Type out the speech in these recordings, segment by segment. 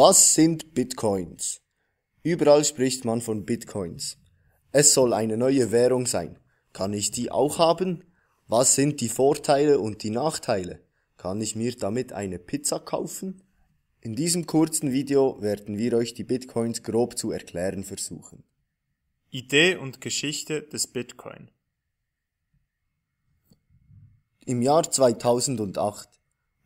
Was sind Bitcoins? Überall spricht man von Bitcoins. Es soll eine neue Währung sein. Kann ich die auch haben? Was sind die Vorteile und die Nachteile? Kann ich mir damit eine Pizza kaufen? In diesem kurzen Video werden wir euch die Bitcoins grob zu erklären versuchen. Idee und Geschichte des Bitcoin Im Jahr 2008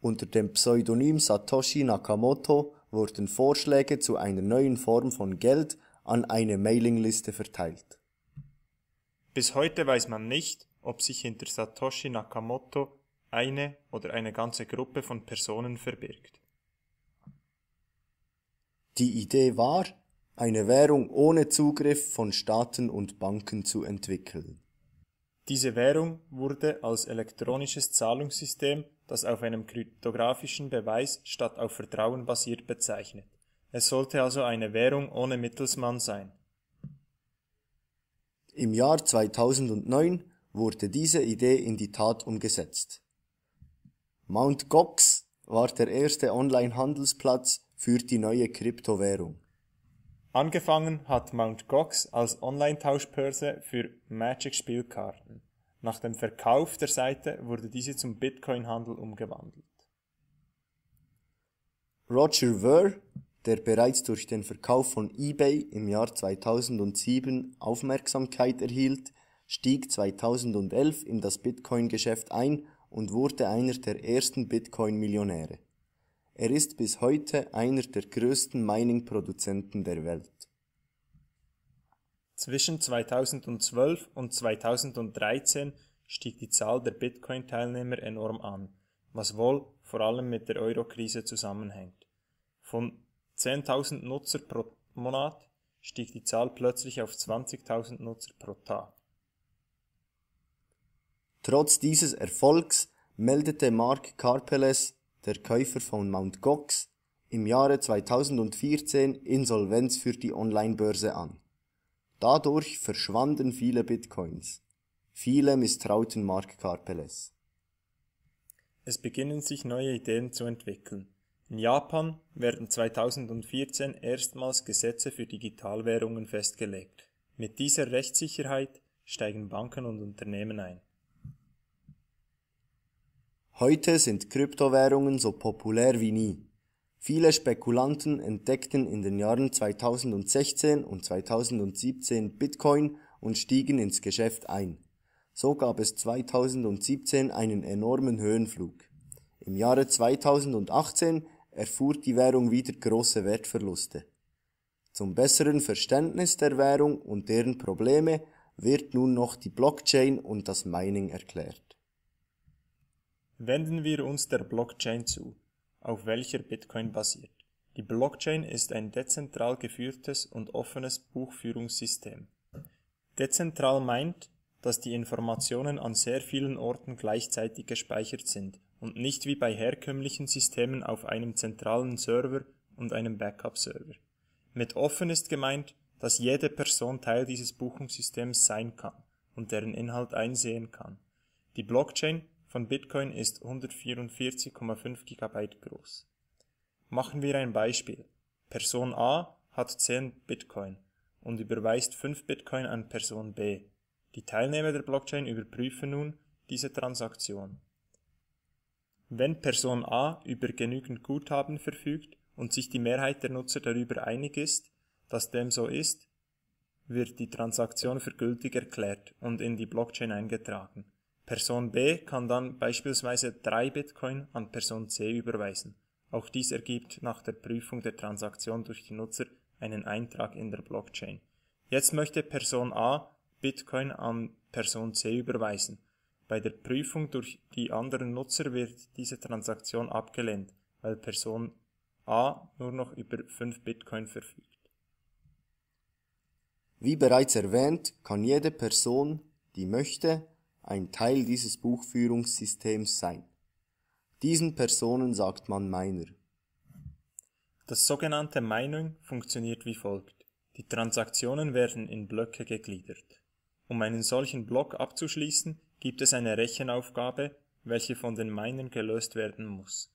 unter dem Pseudonym Satoshi Nakamoto wurden Vorschläge zu einer neuen Form von Geld an eine Mailingliste verteilt. Bis heute weiß man nicht, ob sich hinter Satoshi Nakamoto eine oder eine ganze Gruppe von Personen verbirgt. Die Idee war, eine Währung ohne Zugriff von Staaten und Banken zu entwickeln. Diese Währung wurde als elektronisches Zahlungssystem, das auf einem kryptografischen Beweis statt auf Vertrauen basiert, bezeichnet. Es sollte also eine Währung ohne Mittelsmann sein. Im Jahr 2009 wurde diese Idee in die Tat umgesetzt. Mt. Gox war der erste Online-Handelsplatz für die neue Kryptowährung. Angefangen hat Mt. Gox als Online-Tauschbörse für Magic-Spielkarten. Nach dem Verkauf der Seite wurde diese zum Bitcoin-Handel umgewandelt. Roger Ver, der bereits durch den Verkauf von eBay im Jahr 2007 Aufmerksamkeit erhielt, stieg 2011 in das Bitcoin-Geschäft ein und wurde einer der ersten Bitcoin-Millionäre. Er ist bis heute einer der größten Mining-Produzenten der Welt. Zwischen 2012 und 2013 stieg die Zahl der Bitcoin-Teilnehmer enorm an, was wohl vor allem mit der Euro-Krise zusammenhängt. Von 10.000 Nutzer pro Monat stieg die Zahl plötzlich auf 20.000 Nutzer pro Tag. Trotz dieses Erfolgs meldete Mark Karpeles der Käufer von Mt. Gox, im Jahre 2014 Insolvenz für die Online-Börse an. Dadurch verschwanden viele Bitcoins. Viele misstrauten Mark Karpeles. Es beginnen sich neue Ideen zu entwickeln. In Japan werden 2014 erstmals Gesetze für Digitalwährungen festgelegt. Mit dieser Rechtssicherheit steigen Banken und Unternehmen ein. Heute sind Kryptowährungen so populär wie nie. Viele Spekulanten entdeckten in den Jahren 2016 und 2017 Bitcoin und stiegen ins Geschäft ein. So gab es 2017 einen enormen Höhenflug. Im Jahre 2018 erfuhr die Währung wieder große Wertverluste. Zum besseren Verständnis der Währung und deren Probleme wird nun noch die Blockchain und das Mining erklärt. Wenden wir uns der Blockchain zu, auf welcher Bitcoin basiert. Die Blockchain ist ein dezentral geführtes und offenes Buchführungssystem. Dezentral meint, dass die Informationen an sehr vielen Orten gleichzeitig gespeichert sind und nicht wie bei herkömmlichen Systemen auf einem zentralen Server und einem Backup-Server. Mit offen ist gemeint, dass jede Person Teil dieses Buchungssystems sein kann und deren Inhalt einsehen kann. Die Blockchain von Bitcoin ist 144,5 GB groß. Machen wir ein Beispiel. Person A hat 10 Bitcoin und überweist 5 Bitcoin an Person B. Die Teilnehmer der Blockchain überprüfen nun diese Transaktion. Wenn Person A über genügend Guthaben verfügt und sich die Mehrheit der Nutzer darüber einig ist, dass dem so ist, wird die Transaktion für gültig erklärt und in die Blockchain eingetragen. Person B kann dann beispielsweise drei Bitcoin an Person C überweisen. Auch dies ergibt nach der Prüfung der Transaktion durch die Nutzer einen Eintrag in der Blockchain. Jetzt möchte Person A Bitcoin an Person C überweisen. Bei der Prüfung durch die anderen Nutzer wird diese Transaktion abgelehnt, weil Person A nur noch über 5 Bitcoin verfügt. Wie bereits erwähnt, kann jede Person, die möchte, ein Teil dieses Buchführungssystems sein. Diesen Personen sagt man Miner. Das sogenannte Mining funktioniert wie folgt. Die Transaktionen werden in Blöcke gegliedert. Um einen solchen Block abzuschließen, gibt es eine Rechenaufgabe, welche von den Minern gelöst werden muss.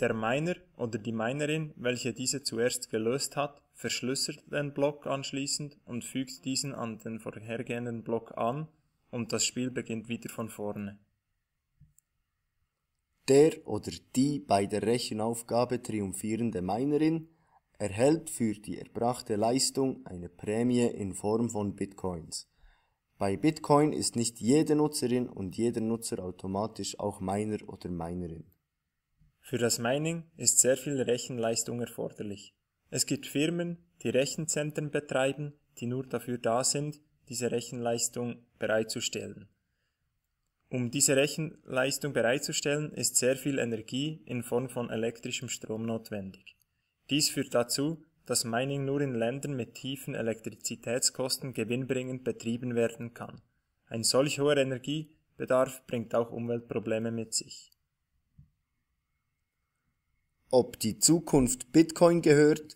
Der Miner oder die Minerin, welche diese zuerst gelöst hat, verschlüsselt den Block anschließend und fügt diesen an den vorhergehenden Block an und das Spiel beginnt wieder von vorne. Der oder die bei der Rechenaufgabe triumphierende Minerin erhält für die erbrachte Leistung eine Prämie in Form von Bitcoins. Bei Bitcoin ist nicht jede Nutzerin und jeder Nutzer automatisch auch Miner oder Minerin. Für das Mining ist sehr viel Rechenleistung erforderlich. Es gibt Firmen, die Rechenzentren betreiben, die nur dafür da sind, diese Rechenleistung bereitzustellen. Um diese Rechenleistung bereitzustellen, ist sehr viel Energie in Form von elektrischem Strom notwendig. Dies führt dazu, dass Mining nur in Ländern mit tiefen Elektrizitätskosten gewinnbringend betrieben werden kann. Ein solch hoher Energiebedarf bringt auch Umweltprobleme mit sich. Ob die Zukunft Bitcoin gehört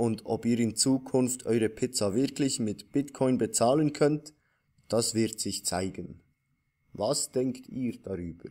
und ob ihr in Zukunft eure Pizza wirklich mit Bitcoin bezahlen könnt, das wird sich zeigen. Was denkt ihr darüber?